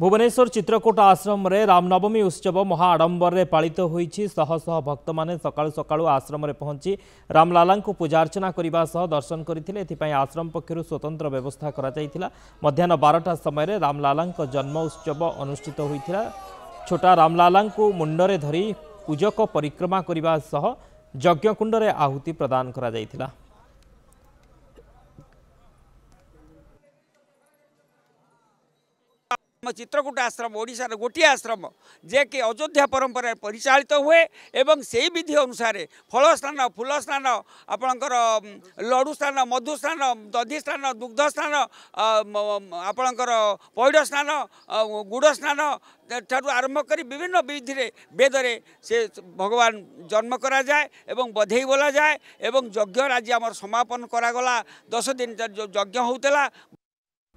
भुवनेश्वर चित्रकूट आश्रम रामनवमी उत्सव महा में पालित होती भक्त मैंने सका सका आश्रम में पहुंची रामलाला पूजार्चना करने दर्शन करते आश्रम पक्षर स्वतंत्र व्यवस्था कर बारटा समय रामलाला जन्म उत्सव अनुषित होता छोटा रामलाला मुंडे धरी पूजक परिक्रमा करने यज्ञकुंड आहुति प्रदान कर চিত্রকূট আশ্রম ওড়শার গোটি আশ্রম যে কি অযোধ্যা পরম্পরায় পরিচালিত হুয়ে এবং সেই বিধি অনুসারে ফল স্নান ফুল স্নান আপনার লড়ু স্নান মধু স্নান দধি স্নান দুগ্ধ স্নান আপনার পৈড স্নান গুড় স্নান আরম্ভ করে বিভিন্ন ଆରମ୍ଭ বেদরে সে ভগবান জন্ম করা যায় এবং বধেই বলা যায় এবং যজ্ঞ ଯଜ୍ଞ আমার সমাপন করা গলা দশ দিন যজ্ঞ হোলা